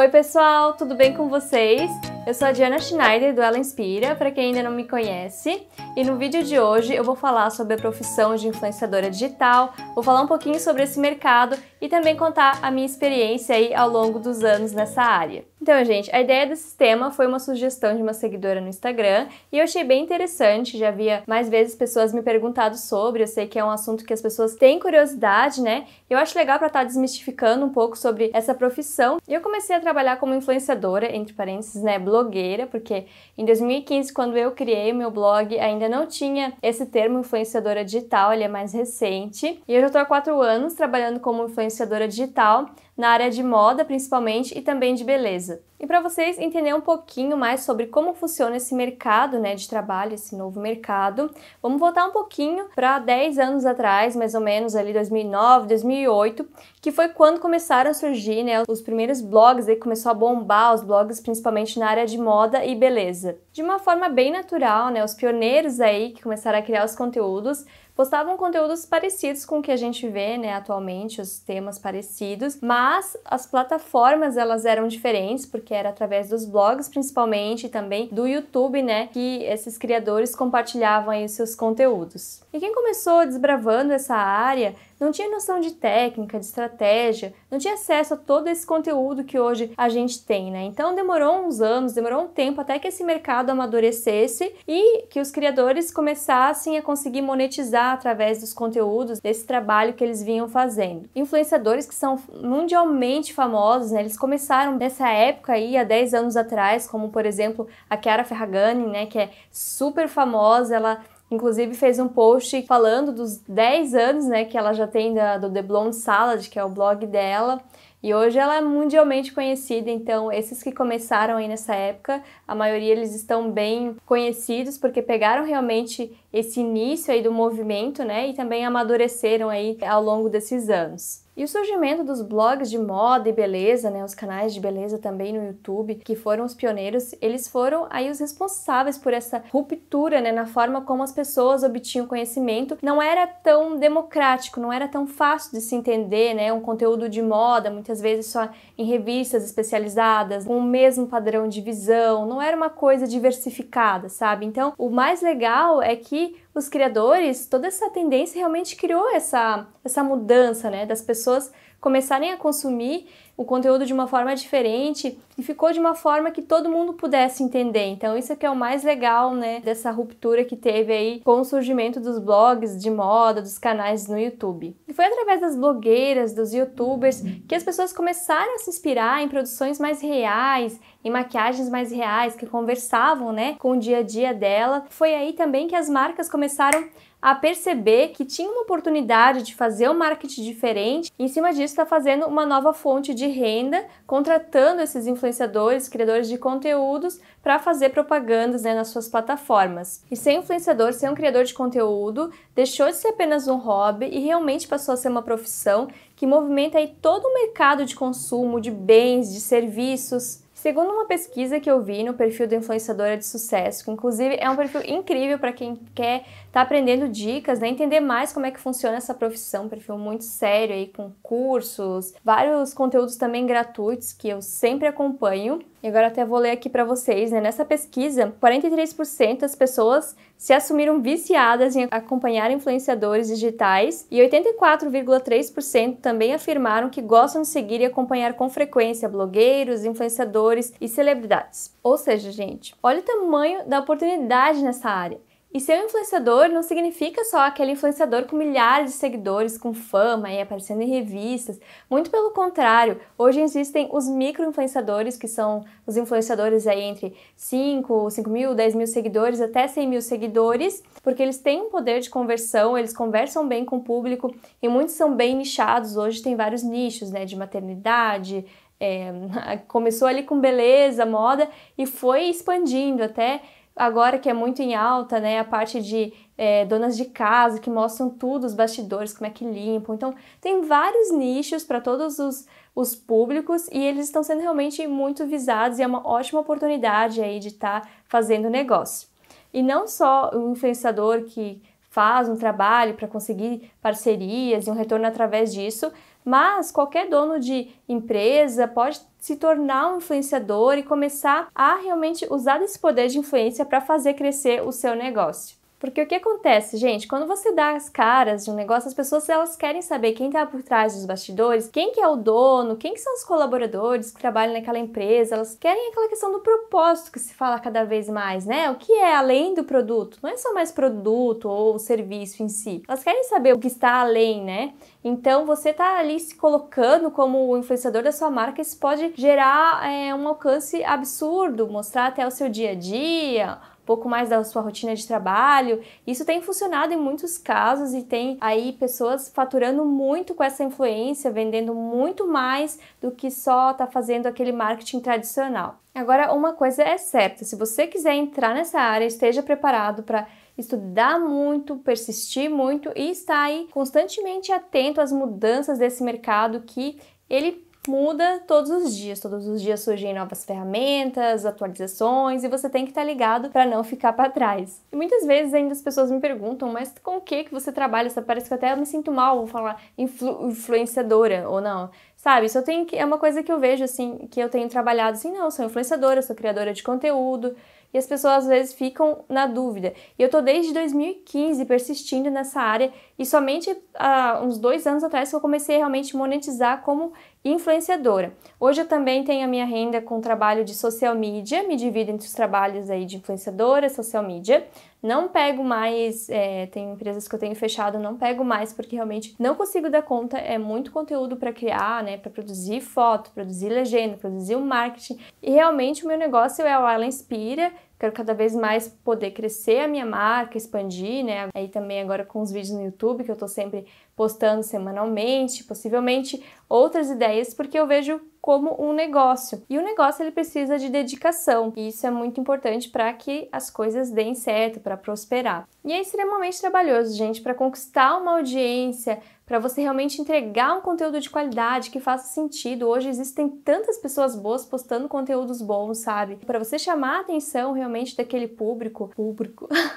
Oi, pessoal, tudo bem com vocês? Eu sou a Diana Schneider do Ela Inspira, para quem ainda não me conhece, e no vídeo de hoje eu vou falar sobre a profissão de influenciadora digital, vou falar um pouquinho sobre esse mercado e também contar a minha experiência aí ao longo dos anos nessa área. Então, gente, a ideia desse tema foi uma sugestão de uma seguidora no Instagram e eu achei bem interessante. Já havia mais vezes pessoas me perguntado sobre. Eu sei que é um assunto que as pessoas têm curiosidade, né? Eu acho legal para estar tá desmistificando um pouco sobre essa profissão. E eu comecei a trabalhar como influenciadora, entre parênteses, né, blogueira, porque em 2015, quando eu criei o meu blog, ainda não tinha esse termo influenciadora digital, ele é mais recente. E eu já estou há quatro anos trabalhando como influenciadora influenciadora digital na área de moda, principalmente, e também de beleza. E para vocês entenderem um pouquinho mais sobre como funciona esse mercado né, de trabalho, esse novo mercado, vamos voltar um pouquinho para 10 anos atrás, mais ou menos ali 2009, 2008, que foi quando começaram a surgir né, os primeiros blogs, aí começou a bombar os blogs principalmente na área de moda e beleza. De uma forma bem natural, né, os pioneiros aí que começaram a criar os conteúdos postavam conteúdos parecidos com o que a gente vê, né, atualmente, os temas parecidos, mas as plataformas elas eram diferentes, porque era através dos blogs principalmente e também do YouTube, né, que esses criadores compartilhavam aí os seus conteúdos. E quem começou desbravando essa área não tinha noção de técnica, de estratégia, não tinha acesso a todo esse conteúdo que hoje a gente tem, né? Então demorou uns anos, demorou um tempo até que esse mercado amadurecesse e que os criadores começassem a conseguir monetizar através dos conteúdos, desse trabalho que eles vinham fazendo. Influenciadores que são mundialmente famosos, né? Eles começaram nessa época aí, há 10 anos atrás, como por exemplo a Chiara Ferragani, né? Que é super famosa, ela Inclusive fez um post falando dos 10 anos, né, que ela já tem da, do The Blonde Salad, que é o blog dela. E hoje ela é mundialmente conhecida, então esses que começaram aí nessa época, a maioria eles estão bem conhecidos porque pegaram realmente esse início aí do movimento, né, e também amadureceram aí ao longo desses anos. E o surgimento dos blogs de moda e beleza, né, os canais de beleza também no YouTube, que foram os pioneiros, eles foram aí os responsáveis por essa ruptura, né, na forma como as pessoas obtinham conhecimento. Não era tão democrático, não era tão fácil de se entender, né, um conteúdo de moda, muitas vezes só em revistas especializadas, com o mesmo padrão de visão, não era uma coisa diversificada, sabe? Então, o mais legal é que os criadores, toda essa tendência realmente criou essa, essa mudança, né? Das pessoas começarem a consumir o conteúdo de uma forma diferente e ficou de uma forma que todo mundo pudesse entender. Então isso é que é o mais legal, né, dessa ruptura que teve aí com o surgimento dos blogs de moda, dos canais no YouTube. E foi através das blogueiras, dos youtubers que as pessoas começaram a se inspirar em produções mais reais, em maquiagens mais reais que conversavam, né, com o dia a dia dela. Foi aí também que as marcas começaram a perceber que tinha uma oportunidade de fazer um marketing diferente e em cima disso está fazendo uma nova fonte de renda, contratando esses influenciadores, criadores de conteúdos para fazer propagandas né, nas suas plataformas. E ser influenciador, ser um criador de conteúdo, deixou de ser apenas um hobby e realmente passou a ser uma profissão que movimenta aí todo o mercado de consumo de bens, de serviços, Segundo uma pesquisa que eu vi no perfil do influenciadora de sucesso, que inclusive é um perfil incrível para quem quer estar tá aprendendo dicas, né, entender mais como é que funciona essa profissão, um perfil muito sério aí com cursos, vários conteúdos também gratuitos que eu sempre acompanho. E agora até vou ler aqui para vocês, né? Nessa pesquisa, 43% das pessoas se assumiram viciadas em acompanhar influenciadores digitais e 84,3% também afirmaram que gostam de seguir e acompanhar com frequência blogueiros, influenciadores e celebridades. Ou seja, gente, olha o tamanho da oportunidade nessa área. E ser um influenciador não significa só aquele influenciador com milhares de seguidores, com fama e aparecendo em revistas. Muito pelo contrário, hoje existem os micro-influenciadores, que são os influenciadores aí entre 5, 5 mil, 10 mil seguidores, até 100 mil seguidores, porque eles têm um poder de conversão, eles conversam bem com o público e muitos são bem nichados. Hoje tem vários nichos, né, de maternidade, é, começou ali com beleza, moda e foi expandindo até agora que é muito em alta, né, a parte de é, donas de casa que mostram tudo, os bastidores, como é que limpam. Então, tem vários nichos para todos os, os públicos e eles estão sendo realmente muito visados e é uma ótima oportunidade aí de estar tá fazendo negócio. E não só o influenciador que faz um trabalho para conseguir parcerias e um retorno através disso, mas qualquer dono de empresa pode se tornar um influenciador e começar a realmente usar esse poder de influência para fazer crescer o seu negócio. Porque o que acontece, gente? Quando você dá as caras de um negócio, as pessoas elas querem saber quem está por trás dos bastidores, quem que é o dono, quem que são os colaboradores que trabalham naquela empresa. Elas querem aquela questão do propósito que se fala cada vez mais, né? O que é além do produto? Não é só mais produto ou serviço em si. Elas querem saber o que está além, né? Então você tá ali se colocando como o influenciador da sua marca, isso pode gerar é, um alcance absurdo, mostrar até o seu dia a dia, pouco mais da sua rotina de trabalho. Isso tem funcionado em muitos casos e tem aí pessoas faturando muito com essa influência, vendendo muito mais do que só tá fazendo aquele marketing tradicional. Agora, uma coisa é certa: se você quiser entrar nessa área, esteja preparado para estudar muito, persistir muito e estar aí constantemente atento às mudanças desse mercado que ele muda todos os dias. Todos os dias surgem novas ferramentas, atualizações e você tem que estar tá ligado para não ficar para trás. E muitas vezes ainda as pessoas me perguntam, mas com o que que você trabalha? Parece que até eu me sinto mal, vou falar influ influenciadora ou não. Sabe, isso eu tenho que, é uma coisa que eu vejo assim, que eu tenho trabalhado assim, não, sou influenciadora, sou criadora de conteúdo, e as pessoas às vezes ficam na dúvida. E eu tô desde 2015 persistindo nessa área e somente há uns dois anos atrás que eu comecei realmente a monetizar como influenciadora. Hoje eu também tenho a minha renda com trabalho de social media, me divido entre os trabalhos aí de influenciadora, social media. Não pego mais, é, tem empresas que eu tenho fechado, não pego mais porque realmente não consigo dar conta. É muito conteúdo para criar, né, para produzir foto, produzir legenda, produzir o um marketing. E realmente o meu negócio é o Alan Inspira. Quero cada vez mais poder crescer a minha marca, expandir, né? Aí também agora com os vídeos no YouTube, que eu tô sempre postando semanalmente, possivelmente outras ideias, porque eu vejo como um negócio. E o negócio ele precisa de dedicação, e isso é muito importante para que as coisas deem certo, para prosperar. E é extremamente trabalhoso, gente, para conquistar uma audiência, para você realmente entregar um conteúdo de qualidade que faça sentido. Hoje existem tantas pessoas boas postando conteúdos bons, sabe? Para você chamar a atenção realmente daquele público, público.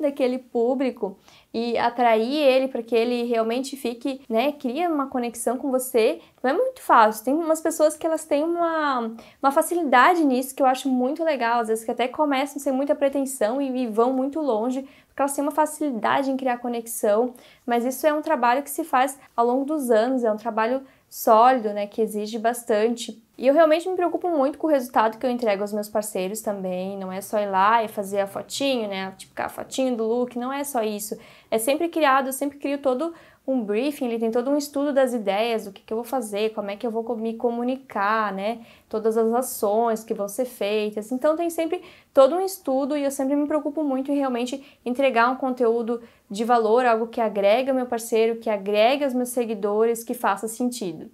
daquele público e atrair ele para que ele realmente fique, né, cria uma conexão com você, não é muito fácil. Tem umas pessoas que elas têm uma, uma facilidade nisso que eu acho muito legal, às vezes que até começam sem muita pretensão e, e vão muito longe, porque elas têm uma facilidade em criar conexão, mas isso é um trabalho que se faz ao longo dos anos, é um trabalho sólido, né, que exige bastante e eu realmente me preocupo muito com o resultado que eu entrego aos meus parceiros também. Não é só ir lá e fazer a fotinho, né? Tipo, a fotinho do look, não é só isso. É sempre criado, eu sempre crio todo um briefing, ele tem todo um estudo das ideias, o que, que eu vou fazer, como é que eu vou me comunicar, né? Todas as ações que vão ser feitas. Então tem sempre todo um estudo e eu sempre me preocupo muito em realmente entregar um conteúdo de valor, algo que agrega meu parceiro, que agrega os meus seguidores, que faça sentido.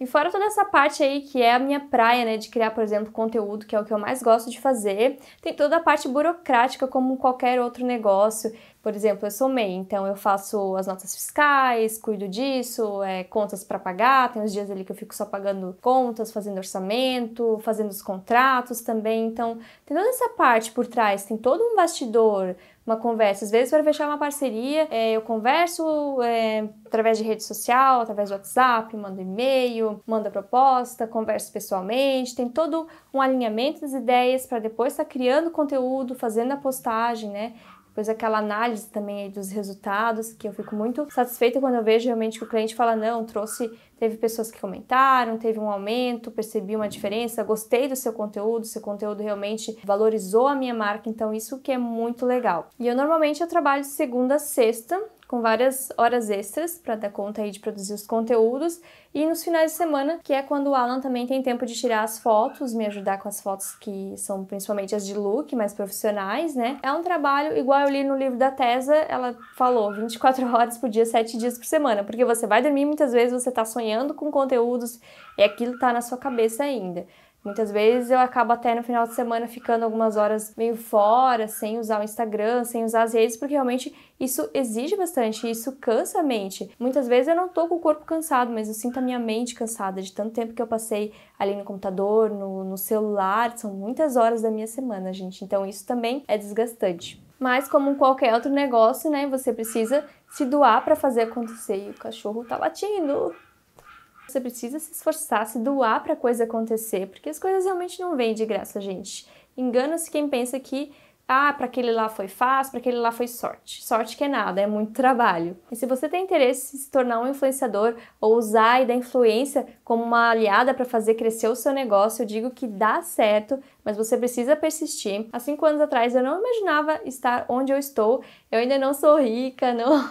E fora toda essa parte aí que é a minha praia, né, de criar, por exemplo, conteúdo, que é o que eu mais gosto de fazer, tem toda a parte burocrática como qualquer outro negócio. Por exemplo, eu sou MEI, então eu faço as notas fiscais, cuido disso, é, contas para pagar, tem uns dias ali que eu fico só pagando contas, fazendo orçamento, fazendo os contratos também. Então, tem toda essa parte por trás, tem todo um bastidor, uma conversa. Às vezes, para fechar uma parceria, é, eu converso é, através de rede social, através do WhatsApp, mando e-mail, mando proposta, converso pessoalmente. Tem todo um alinhamento das ideias para depois estar tá criando conteúdo, fazendo a postagem, né? depois aquela análise também dos resultados, que eu fico muito satisfeita quando eu vejo realmente que o cliente fala, não, trouxe, teve pessoas que comentaram, teve um aumento, percebi uma diferença, gostei do seu conteúdo, seu conteúdo realmente valorizou a minha marca, então isso que é muito legal. E eu normalmente eu trabalho de segunda a sexta, com várias horas extras para dar conta aí de produzir os conteúdos e nos finais de semana, que é quando o Alan também tem tempo de tirar as fotos, me ajudar com as fotos que são principalmente as de look, mais profissionais, né? É um trabalho igual eu li no livro da Tesa, ela falou 24 horas por dia, 7 dias por semana, porque você vai dormir muitas vezes você tá sonhando com conteúdos e aquilo tá na sua cabeça ainda. Muitas vezes eu acabo até no final de semana ficando algumas horas meio fora, sem usar o Instagram, sem usar as redes, porque realmente isso exige bastante, isso cansa a mente. Muitas vezes eu não tô com o corpo cansado, mas eu sinto a minha mente cansada de tanto tempo que eu passei ali no computador, no, no celular. São muitas horas da minha semana, gente. Então isso também é desgastante. Mas como qualquer outro negócio, né, você precisa se doar para fazer acontecer. E o cachorro tá latindo. Você precisa se esforçar, se doar para a coisa acontecer, porque as coisas realmente não vêm de graça, gente. Engana-se quem pensa que ah, para aquele lá foi fácil, para aquele lá foi sorte. Sorte que é nada, é muito trabalho. E se você tem interesse em se tornar um influenciador ou usar da influência como uma aliada para fazer crescer o seu negócio, eu digo que dá certo, mas você precisa persistir. Há cinco anos atrás eu não imaginava estar onde eu estou. Eu ainda não sou rica, não,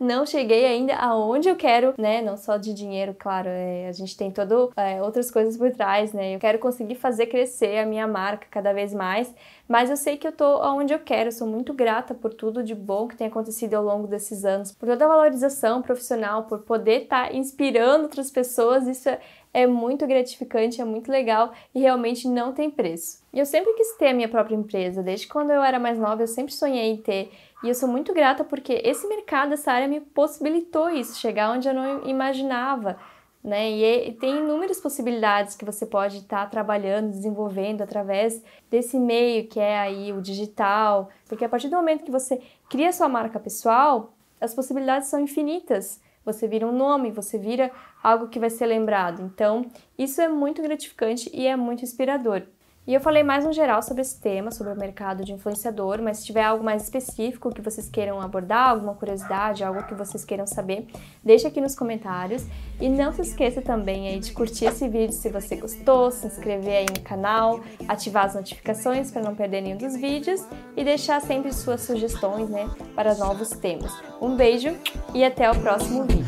não cheguei ainda aonde eu quero, né? Não só de dinheiro, claro. É, a gente tem todo é, outras coisas por trás, né? Eu quero conseguir fazer crescer a minha marca cada vez mais, mas eu sei que eu tô aonde eu quero. Eu sou muito grata por tudo de bom que tem acontecido ao longo desses anos, por toda a valorização profissional, por poder estar tá inspirando outras pessoas. Isso é é muito gratificante, é muito legal e realmente não tem preço. E eu sempre quis ter a minha própria empresa, desde quando eu era mais nova eu sempre sonhei em ter. E eu sou muito grata porque esse mercado, essa área me possibilitou isso, chegar onde eu não imaginava. Né? E é, tem inúmeras possibilidades que você pode estar tá trabalhando, desenvolvendo através desse meio que é aí o digital, porque a partir do momento que você cria sua marca pessoal, as possibilidades são infinitas você vira um nome, você vira algo que vai ser lembrado. Então, isso é muito gratificante e é muito inspirador. E eu falei mais no geral sobre esse tema, sobre o mercado de influenciador, mas se tiver algo mais específico que vocês queiram abordar, alguma curiosidade, algo que vocês queiram saber, deixa aqui nos comentários. E não se esqueça também aí de curtir esse vídeo se você gostou, se inscrever aí no canal, ativar as notificações para não perder nenhum dos vídeos e deixar sempre suas sugestões, né, para novos temas. Um beijo e até o próximo vídeo.